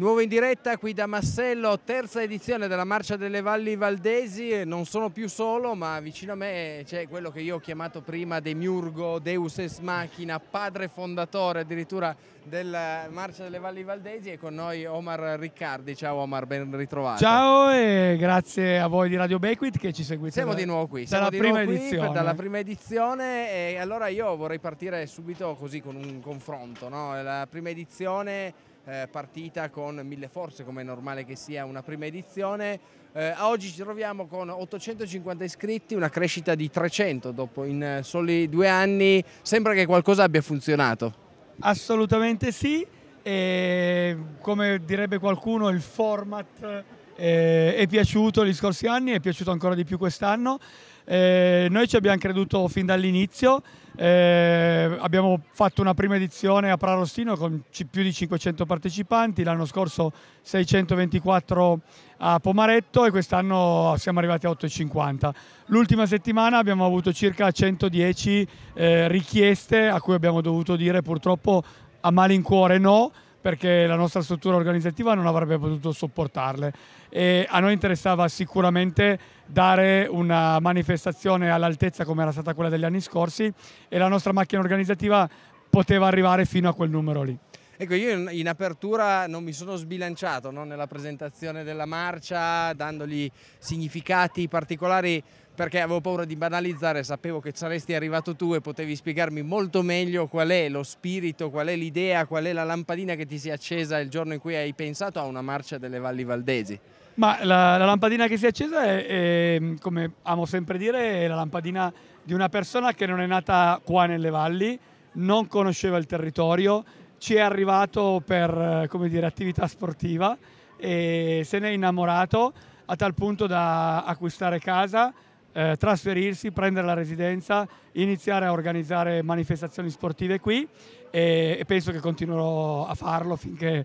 nuovo in diretta qui da Massello, terza edizione della Marcia delle Valli Valdesi, non sono più solo ma vicino a me c'è quello che io ho chiamato prima Demiurgo, Deus Ex Machina, padre fondatore addirittura della Marcia delle Valli Valdesi e con noi Omar Riccardi. Ciao Omar, ben ritrovato. Ciao e grazie a voi di Radio Bequit che ci seguite. Siamo da, di nuovo qui, siamo dalla prima qui, edizione. dalla prima edizione e allora io vorrei partire subito così con un confronto, no? la prima edizione eh, partita con mille forze come è normale che sia una prima edizione. Eh, a oggi ci troviamo con 850 iscritti, una crescita di 300 dopo in eh, soli due anni, sembra che qualcosa abbia funzionato. Assolutamente sì, e come direbbe qualcuno il format eh, è piaciuto gli scorsi anni, è piaciuto ancora di più quest'anno. Eh, noi ci abbiamo creduto fin dall'inizio, eh, abbiamo fatto una prima edizione a Prarostino con più di 500 partecipanti, l'anno scorso 624 a Pomaretto e quest'anno siamo arrivati a 850. L'ultima settimana abbiamo avuto circa 110 eh, richieste a cui abbiamo dovuto dire purtroppo a malincuore no, perché la nostra struttura organizzativa non avrebbe potuto sopportarle e a noi interessava sicuramente dare una manifestazione all'altezza come era stata quella degli anni scorsi e la nostra macchina organizzativa poteva arrivare fino a quel numero lì. Ecco, io in apertura non mi sono sbilanciato no? nella presentazione della marcia, dandogli significati particolari perché avevo paura di banalizzare, sapevo che saresti arrivato tu e potevi spiegarmi molto meglio qual è lo spirito, qual è l'idea, qual è la lampadina che ti si è accesa il giorno in cui hai pensato a una marcia delle valli valdesi. Ma la, la lampadina che si è accesa è, è, come amo sempre dire, è la lampadina di una persona che non è nata qua nelle valli, non conosceva il territorio, ci è arrivato per dire, attività sportiva e se ne è innamorato a tal punto da acquistare casa, eh, trasferirsi, prendere la residenza, iniziare a organizzare manifestazioni sportive qui e, penso che continuerò a farlo finché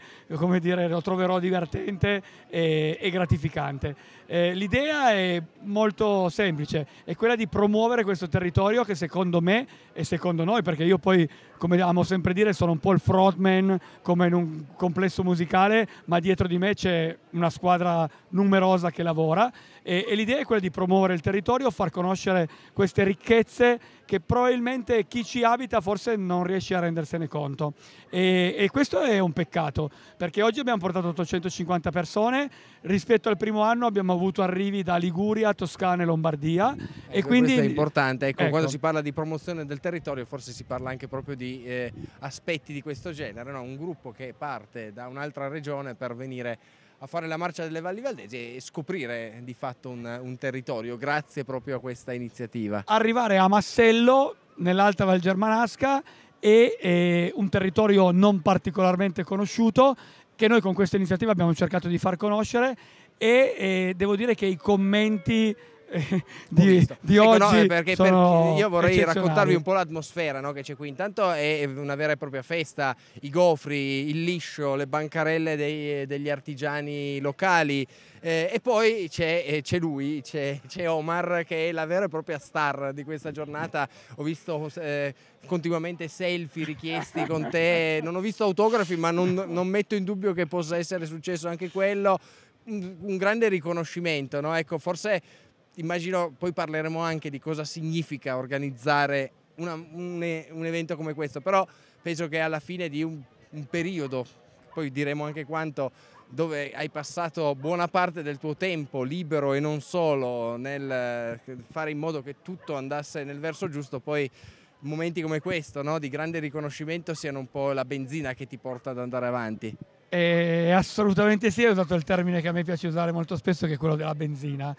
dire, lo troverò divertente e, e gratificante. Eh, l'idea è molto semplice, è quella di promuovere questo territorio che secondo me e secondo noi, perché io poi, come amo sempre dire, sono un po' il frontman come in un complesso musicale, ma dietro di me c'è una squadra numerosa che lavora e, e l'idea è quella di promuovere il territorio, far conoscere queste ricchezze che probabilmente chi ci abita forse non riesce a rendersene conto e, e questo è un peccato perché oggi abbiamo portato 850 persone rispetto al primo anno abbiamo avuto arrivi da Liguria, Toscana e Lombardia ecco, e quindi questo è importante ecco, ecco, quando si parla di promozione del territorio forse si parla anche proprio di eh, aspetti di questo genere no? un gruppo che parte da un'altra regione per venire a fare la marcia delle Valli Valdesi e scoprire di fatto un, un territorio grazie proprio a questa iniziativa. Arrivare a Massello nell'Alta Val Germanasca è un territorio non particolarmente conosciuto che noi con questa iniziativa abbiamo cercato di far conoscere e eh, devo dire che i commenti eh, di, di ecco, oggi no, eh, perché, perché io vorrei raccontarvi un po' l'atmosfera no, che c'è qui intanto è una vera e propria festa i gofri, il liscio, le bancarelle dei, degli artigiani locali eh, e poi c'è, eh, lui, c'è, Omar che è la vera e propria star di questa giornata ho visto eh, continuamente selfie richiesti con te non ho visto autografi ma non, non metto in dubbio che possa essere successo anche quello un, un grande riconoscimento no? ecco forse immagino poi parleremo anche di cosa significa organizzare una, un, un, evento come questo, però penso che alla fine di un, un periodo, poi diremo anche quanto, dove hai passato buona parte del tuo tempo libero e non solo nel fare in modo che tutto andasse nel verso giusto, poi momenti come questo no? di grande riconoscimento siano un po' la benzina che ti porta ad andare avanti. Eh, assolutamente sì, ho usato il termine che a me piace usare molto spesso che è quello della benzina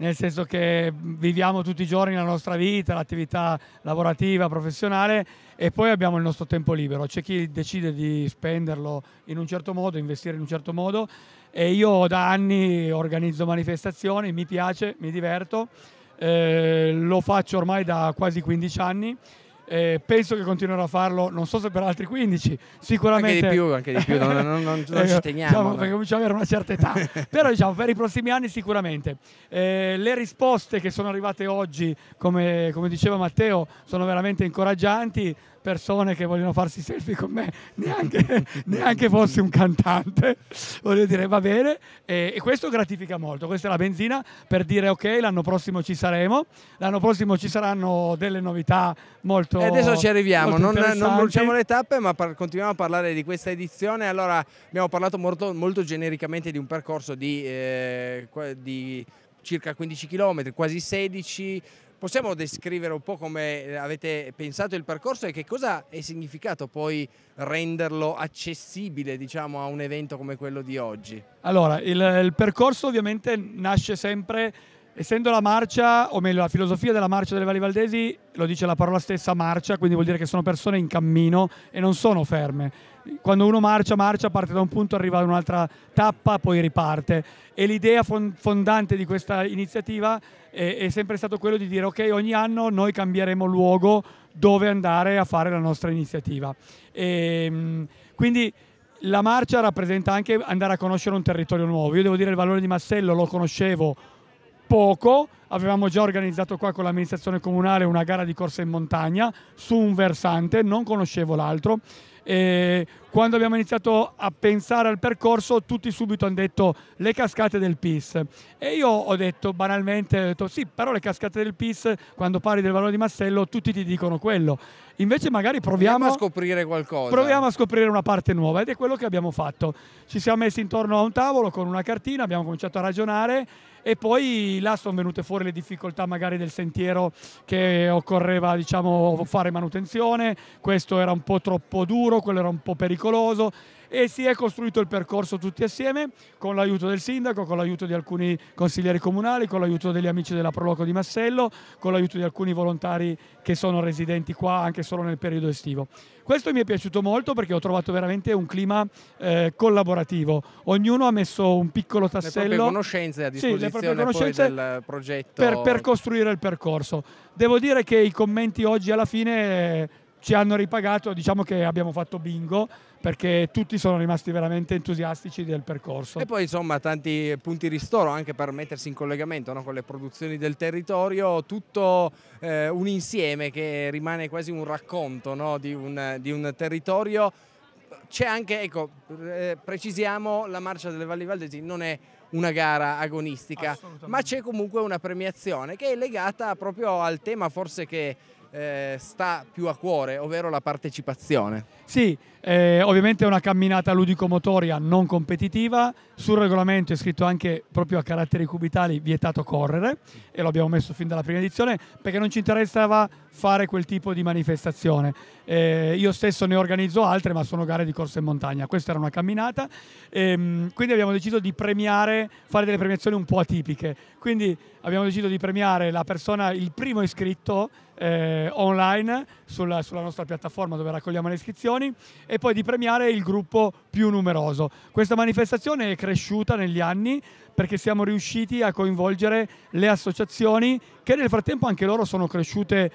nel senso che viviamo tutti i giorni la nostra vita, l'attività lavorativa, professionale e poi abbiamo il nostro tempo libero. C'è chi decide di spenderlo in un certo modo, investire in un certo modo e io da anni organizzo manifestazioni, mi piace, mi diverto, eh, lo faccio ormai da quasi 15 anni eh, penso che continuerò a farlo, non so se per altri 15, sicuramente. Anche di più, anche di più, non, non, non, non eh, ci teniamo. Diciamo, Perché cominciamo ad avere una certa età. Però diciamo, per i prossimi anni sicuramente. Eh, le risposte che sono arrivate oggi, come, come diceva Matteo, sono veramente incoraggianti persone che vogliono farsi selfie con me, neanche, neanche fossi un cantante. Voglio dire, va bene. E, e, questo gratifica molto. Questa è la benzina per dire ok, l'anno prossimo ci saremo, l'anno prossimo ci saranno delle novità molto... E adesso ci arriviamo, non, non bruciamo le tappe, ma par- continuiamo a parlare di questa edizione. Allora, abbiamo parlato molto, molto genericamente di un percorso di, eh, di circa 15 km, quasi 16 Possiamo descrivere un po' come eh, avete pensato il percorso e che cosa è significato poi renderlo accessibile diciamo, a un evento come quello di oggi? Allora, il, il percorso ovviamente nasce sempre Essendo la marcia, o meglio la filosofia della marcia delle Valli Valdesi, lo dice la parola stessa marcia, quindi vuol dire che sono persone in cammino e non sono ferme. Quando uno marcia, marcia, parte da un punto, arriva ad un'altra tappa, poi riparte. E l'idea fondante di questa iniziativa è, è sempre stato quello di dire ok, ogni anno noi cambieremo luogo dove andare a fare la nostra iniziativa. E, ehm, quindi la marcia rappresenta anche andare a conoscere un territorio nuovo. Io devo dire il valore di Massello lo conoscevo poco avevamo già organizzato qua con l'amministrazione comunale una gara di corsa in montagna su un versante, non conoscevo l'altro e quando abbiamo iniziato a pensare al percorso, tutti subito hanno detto le cascate del PIS. E io ho detto banalmente, ho detto, sì, però le cascate del PIS, quando parli del valore di Massello, tutti ti dicono quello. Invece magari proviamo, proviamo a scoprire qualcosa. Proviamo a scoprire una parte nuova ed è quello che abbiamo fatto. Ci siamo messi intorno a un tavolo con una cartina, abbiamo cominciato a ragionare e poi là sono venute fuori le difficoltà magari del sentiero che occorreva diciamo, fare manutenzione, questo era un po' troppo duro, quello era un po' pericoloso e si è costruito il percorso tutti assieme con l'aiuto del sindaco, con l'aiuto di alcuni consiglieri comunali, con l'aiuto degli amici della Proloco di Massello, con l'aiuto di alcuni volontari che sono residenti qua anche solo nel periodo estivo. Questo mi è piaciuto molto perché ho trovato veramente un clima eh, collaborativo. Ognuno ha messo un piccolo tassello. Le proprie conoscenze a disposizione sì, del progetto. Per, per costruire il percorso. Devo dire che i commenti oggi alla fine eh, ci hanno ripagato, diciamo che abbiamo fatto bingo perché tutti sono rimasti veramente entusiastici del percorso. E poi insomma tanti punti ristoro anche per mettersi in collegamento no? con le produzioni del territorio, tutto eh, un insieme che rimane quasi un racconto no? di, un, di un territorio c'è anche, ecco, eh, precisiamo, la marcia delle Valli Valdesi non è una gara agonistica, ma c'è comunque una premiazione che è legata proprio al tema forse che eh, sta più a cuore, ovvero la partecipazione. Sì, eh, ovviamente è una camminata ludico-motoria non competitiva, sul regolamento è scritto anche proprio a caratteri cubitali vietato correre e lo abbiamo messo fin dalla prima edizione perché non ci interessava fare quel tipo di manifestazione. Eh, io stesso ne organizzo altre, ma sono gare di corsa in montagna. Questa era una camminata. Ehm, quindi abbiamo deciso di premiare, fare delle premiazioni un po' atipiche. Quindi abbiamo deciso di premiare la persona, il primo iscritto eh, online sulla, sulla, nostra piattaforma dove raccogliamo le iscrizioni e poi di premiare il gruppo più numeroso. Questa manifestazione è cresciuta negli anni perché siamo riusciti a coinvolgere le associazioni che nel frattempo anche loro sono cresciute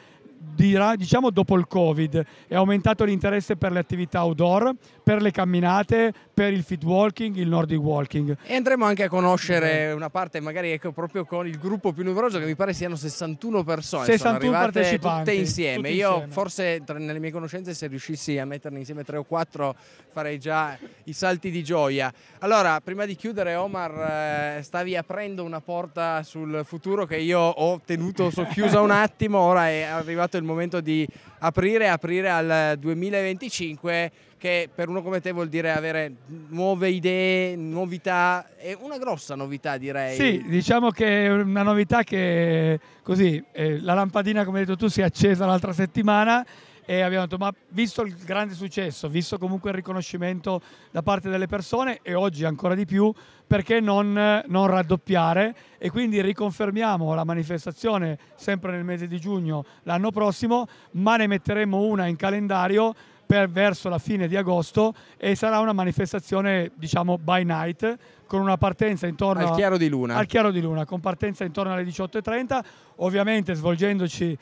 diciamo dopo il Covid, è aumentato l'interesse per le attività outdoor, per le camminate, per il fit walking, il nordic walking. E andremo anche a conoscere una parte magari ecco, proprio con il gruppo più numeroso che mi pare siano 61 persone, 61 sono partecipanti, tutte insieme. Io insieme. forse tra, nelle mie conoscenze se riuscissi a metterne insieme tre o quattro farei già i salti di gioia. Allora, prima di chiudere Omar, eh, stavi aprendo una porta sul futuro che io ho tenuto socchiusa un attimo, ora è arrivato arrivato il momento di aprire, aprire al 2025 che per uno come te vuol dire avere nuove idee, novità e una grossa novità direi. Sì, diciamo che è una novità che così eh, la lampadina come hai detto tu si è accesa l'altra settimana e abbiamo detto ma visto il grande successo, visto comunque il riconoscimento da parte delle persone e oggi ancora di più, perché non, non raddoppiare e quindi riconfermiamo la manifestazione sempre nel mese di giugno l'anno prossimo, ma ne metteremo una in calendario per verso la fine di agosto e sarà una manifestazione diciamo by night con una partenza intorno al chiaro di luna, al chiaro di luna con partenza intorno alle 18.30, ovviamente svolgendosi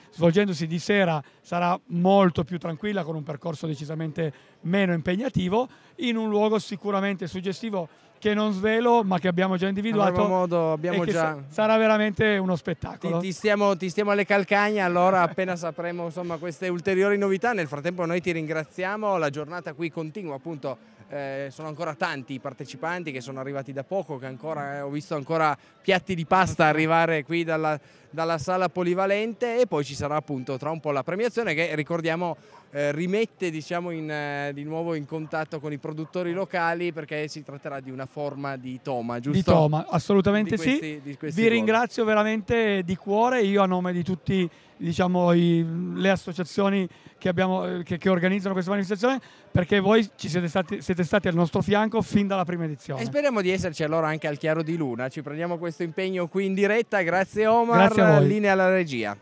di sera sarà molto più tranquilla con un percorso decisamente meno impegnativo, in un luogo sicuramente suggestivo che non svelo ma che abbiamo già individuato abbiamo modo, abbiamo già... sarà veramente uno spettacolo. Ti, ti, stiamo, ti stiamo alle calcagna allora appena sapremo insomma, queste ulteriori novità, nel frattempo noi ti ringraziamo, la giornata qui continua appunto, eh, sono ancora tanti i partecipanti che sono arrivati da poco, che ancora, eh, ho visto ancora piatti di pasta arrivare qui dalla, dalla sala polivalente e poi ci sarà appunto tra un po' la premiazione che ricordiamo eh, rimette diciamo, in, eh, di nuovo in contatto con i produttori locali perché si tratterà di una forma di toma, giusto? Di toma, assolutamente di questi, sì. Di questi Vi ringrazio veramente di cuore, io a nome di tutte diciamo, le associazioni che, abbiamo, eh, che, che, organizzano questa manifestazione perché voi ci siete stati, siete stati, al nostro fianco fin dalla prima edizione. E speriamo di esserci allora anche al chiaro di luna, ci prendiamo questo impegno qui in diretta, grazie Omar, grazie linea alla regia.